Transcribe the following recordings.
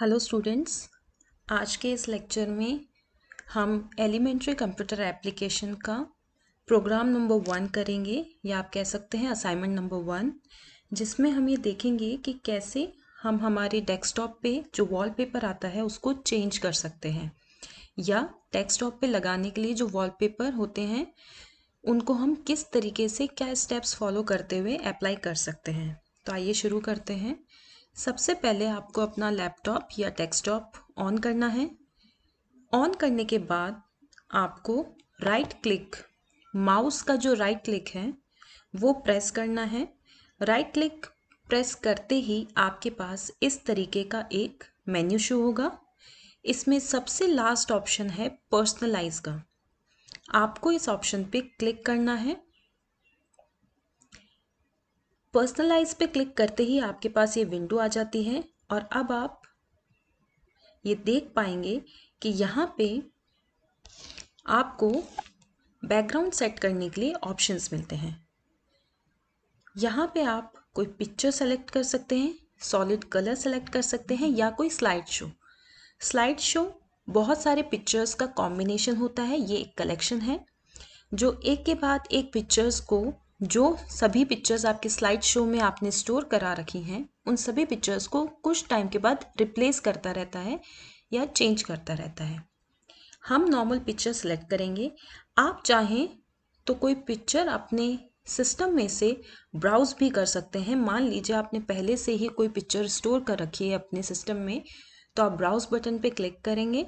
hello students आज के इस लेक्चर में हम एलिमेंट्री कंप्यूटर एप्लीकेशन का प्रोग्राम नंबर वन करेंगे या आप कह सकते हैं असाइनमेंट नंबर वन जिसमें हम ये देखेंगे कि कैसे हम हमारे डेस्कटॉप पे जो वॉलपेपर आता है उसको चेंज कर सकते हैं या डेस्कटॉप पे लगाने के लिए जो वॉलपेपर होते हैं उनको हम किस तरीके से क्या स्टेप्स फॉलो करते हुए अप्लाई कर सकते हैं तो आइए शुरू करते हैं सबसे पहले आपको अपना लैपटॉप या डेस्कटॉप ऑन करना है ऑन करने के बाद आपको राइट क्लिक माउस का जो राइट क्लिक है वो प्रेस करना है राइट क्लिक प्रेस करते ही आपके पास इस तरीके का एक मेन्यू शो होगा इसमें सबसे लास्ट ऑप्शन है पर्सनलाइज का आपको इस ऑप्शन पे क्लिक करना है पर्सनलाइज पे क्लिक करते ही आपके पास ये विंडो आ जाती है और अब आप ये देख पाएंगे कि यहाँ पे आपको बैकग्राउंड सेट करने के लिए ऑप्शंस मिलते हैं यहाँ पे आप कोई पिक्चर सेलेक्ट कर सकते हैं सॉलिड कलर सेलेक्ट कर सकते हैं या कोई स्लाइड शो स्लाइड शो बहुत सारे पिक्चर्स का कॉम्बिनेशन होता है ये एक कलेक्शन है जो एक के बाद एक पिक्चर्स को जो सभी पिक्चर्स आपके स्लाइड शो में आपने स्टोर करा रखी हैं उन सभी पिक्चर्स को कुछ टाइम के बाद रिप्लेस करता रहता है या चेंज करता रहता है हम नॉर्मल पिक्चर सेलेक्ट करेंगे आप चाहें तो कोई पिक्चर अपने सिस्टम में से ब्राउज भी कर सकते हैं मान लीजिए आपने पहले से ही कोई पिक्चर स्टोर कर रखी है अपने सिस्टम में तो आप ब्राउज बटन पे क्लिक करेंगे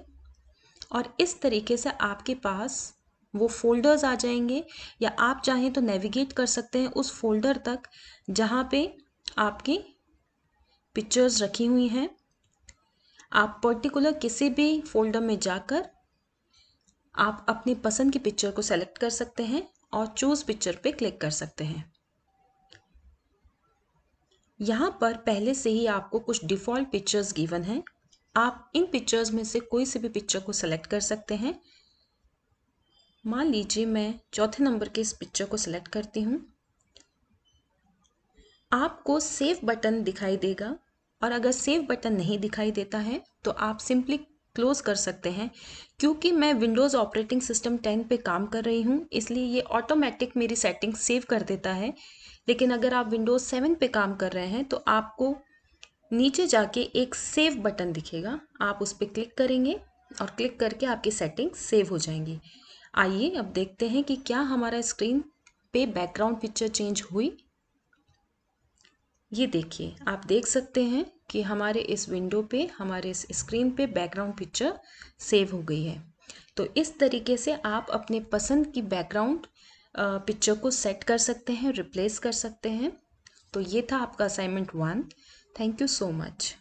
और इस तरीके से आपके पास वो फ़ोल्डर्स आ जाएंगे या आप चाहें तो नेविगेट कर सकते हैं उस फोल्डर तक जहाँ पे आपकी पिक्चर्स रखी हुई हैं आप पर्टिकुलर किसी भी फोल्डर में जाकर आप अपनी पसंद की पिक्चर को सेलेक्ट कर सकते हैं और चूज़ पिक्चर पे क्लिक कर सकते हैं यहाँ पर पहले से ही आपको कुछ डिफ़ॉल्ट पिक्चर्स गिवन हैं आप इन पिक्चर्स में से कोई से भी पिक्चर को सेलेक्ट कर सकते हैं मान लीजिए मैं चौथे नंबर के इस पिक्चर को सिलेक्ट करती हूँ आपको सेव बटन दिखाई देगा और अगर सेव बटन नहीं दिखाई देता है तो आप सिंपली क्लोज कर सकते हैं क्योंकि मैं विंडोज़ ऑपरेटिंग सिस्टम 10 पे काम कर रही हूँ इसलिए ये ऑटोमेटिक मेरी सेटिंग सेव कर देता है लेकिन अगर आप विंडोज़ 7 पे काम कर रहे हैं तो आपको नीचे जाके एक सेव बटन दिखेगा आप उस पर क्लिक करेंगे और क्लिक करके आपकी सेटिंग सेव हो जाएंगी आइए अब देखते हैं कि क्या हमारा स्क्रीन पे बैकग्राउंड पिक्चर चेंज हुई ये देखिए आप देख सकते हैं कि हमारे इस विंडो पे हमारे इस स्क्रीन पे बैकग्राउंड पिक्चर सेव हो गई है तो इस तरीके से आप अपने पसंद की बैकग्राउंड पिक्चर को सेट कर सकते हैं रिप्लेस कर सकते हैं तो ये था आपका assignment one thank you so much